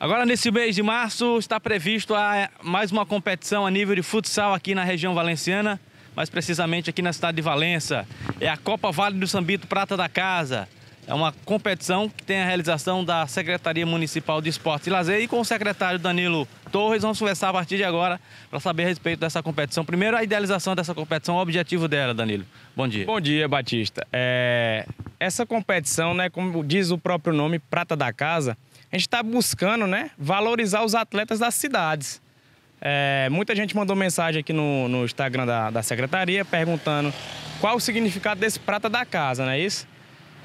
Agora, nesse mês de março, está previsto a, mais uma competição a nível de futsal aqui na região valenciana, mais precisamente aqui na cidade de Valença. É a Copa Vale do Sambito Prata da Casa. É uma competição que tem a realização da Secretaria Municipal de Esportes e Lazer e com o secretário Danilo Torres. Vamos conversar a partir de agora para saber a respeito dessa competição. Primeiro, a idealização dessa competição, o objetivo dela, Danilo. Bom dia. Bom dia, Batista. É... Essa competição, né, como diz o próprio nome, Prata da Casa, a gente está buscando né, valorizar os atletas das cidades. É, muita gente mandou mensagem aqui no, no Instagram da, da, secretaria perguntando qual o significado desse prata da casa, não é isso?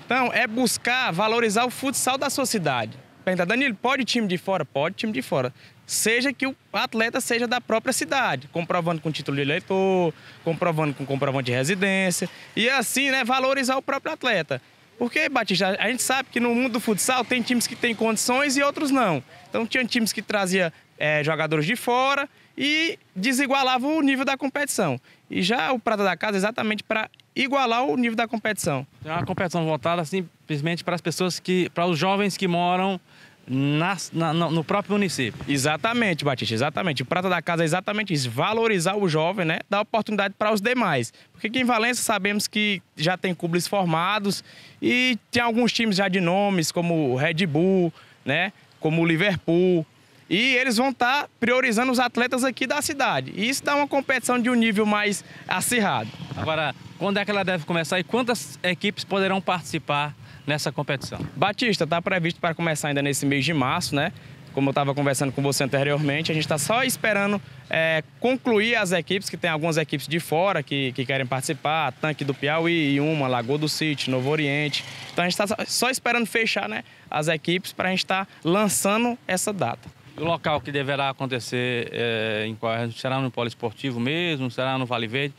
Então, é buscar valorizar o futsal da sua cidade. Pergunta, Danilo, pode time de fora? Pode time de fora. Seja que o atleta seja da própria cidade, comprovando com título de eleitor, comprovando com comprovante de residência. E assim, né, valorizar o próprio atleta. Porque, Batista, a gente sabe que no mundo do futsal tem times que têm condições e outros não. Então tinha times que trazia é, jogadores de fora e desigualava o nível da competição. E já o Prata da Casa é exatamente para igualar o nível da competição. É uma competição voltada simplesmente para as pessoas que, para os jovens que moram na, na, no próprio município. Exatamente, Batista, exatamente. O Prata da Casa é exatamente isso, valorizar o jovem, né? Dar oportunidade para os demais. Porque aqui em Valença sabemos que já tem clubes formados e tem alguns times já de nomes, como o Red Bull, né? Como o Liverpool. E eles vão estar tá priorizando os atletas aqui da cidade. E isso dá uma competição de um nível mais acirrado. Agora, quando é que ela deve começar e quantas equipes poderão participar nessa competição. Batista, está previsto para começar ainda nesse mês de março, né? Como eu estava conversando com você anteriormente, a gente está só esperando é, concluir as equipes, que tem algumas equipes de fora que, que querem participar, Tanque do Piauí, Uma, Lagoa do Sítio, Novo Oriente. Então a gente está só esperando fechar né, as equipes para a gente estar tá lançando essa data. O local que deverá acontecer, é, em, será no Polo Esportivo mesmo? Será no Vale Verde?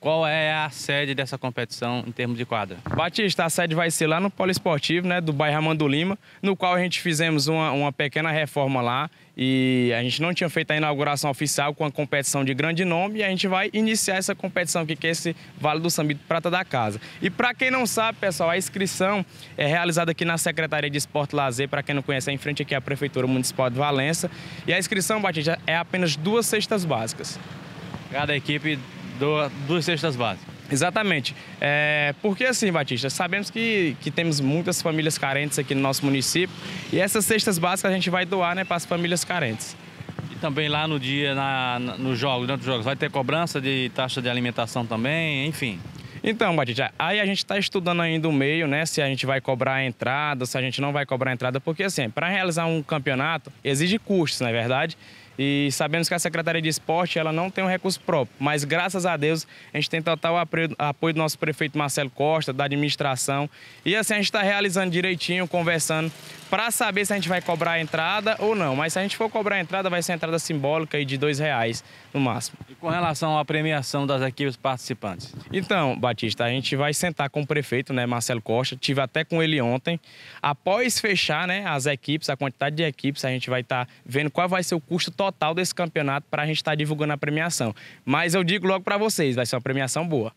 Qual é a sede dessa competição em termos de quadra? Batista, a sede vai ser lá no Polo Esportivo, né, do bairro Armando Lima, no qual a gente fizemos uma, uma pequena reforma lá e a gente não tinha feito a inauguração oficial com a competição de grande nome e a gente vai iniciar essa competição aqui, que é esse Vale do Sambito Prata da Casa. E para quem não sabe, pessoal, a inscrição é realizada aqui na Secretaria de Esporte e Lazer, para quem não conhece, é em frente aqui à Prefeitura Municipal de Valença. E a inscrição, Batista, é apenas duas cestas básicas. Cada equipe do, cestas básicas. Exatamente. É, porque assim, Batista, sabemos que, que temos muitas famílias carentes aqui no nosso município e essas cestas básicas a gente vai doar né, para as famílias carentes. E também lá no dia, na, no jogo, durante os jogos, vai ter cobrança de taxa de alimentação também, enfim. Então, Batista, aí a gente está estudando ainda o meio, né? Se a gente vai cobrar a entrada, se a gente não vai cobrar a entrada, porque assim, para realizar um campeonato exige custos, não é verdade? E sabemos que a Secretaria de Esporte ela não tem um recurso próprio, mas graças a Deus a gente tem total apoio do nosso prefeito Marcelo Costa, da administração. E assim a gente está realizando direitinho, conversando, para saber se a gente vai cobrar a entrada ou não. Mas se a gente for cobrar a entrada, vai ser entrada simbólica e de R$ reais no máximo. E com relação à premiação das equipes participantes? Então, Batista, a gente vai sentar com o prefeito, né, Marcelo Costa, tive até com ele ontem. Após fechar né, as equipes, a quantidade de equipes, a gente vai estar tá vendo qual vai ser o custo total total desse campeonato para a gente estar tá divulgando a premiação. Mas eu digo logo para vocês, vai ser uma premiação boa.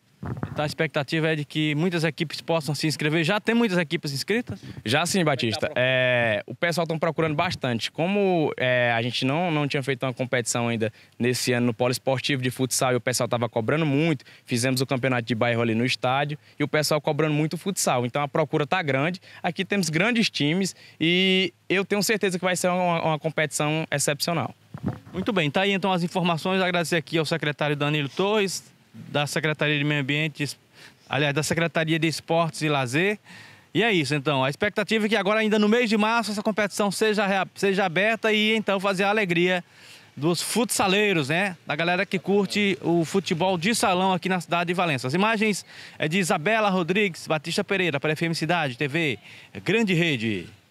Então a expectativa é de que muitas equipes possam se inscrever. Já tem muitas equipes inscritas? Já sim, Batista. É, o pessoal está procurando bastante. Como é, a gente não, não tinha feito uma competição ainda nesse ano no polo esportivo de futsal e o pessoal estava cobrando muito, fizemos o campeonato de bairro ali no estádio e o pessoal cobrando muito o futsal. Então a procura está grande. Aqui temos grandes times e eu tenho certeza que vai ser uma, uma competição excepcional. Muito bem, tá aí então as informações. Agradecer aqui ao secretário Danilo Torres, da Secretaria de Meio Ambiente, aliás, da Secretaria de Esportes e Lazer. E é isso, então. A expectativa é que agora, ainda no mês de março, essa competição seja, seja aberta e então fazer a alegria dos futsaleiros, né? Da galera que curte o futebol de salão aqui na cidade de Valença. As imagens é de Isabela Rodrigues, Batista Pereira, para a FM Cidade TV, Grande Rede.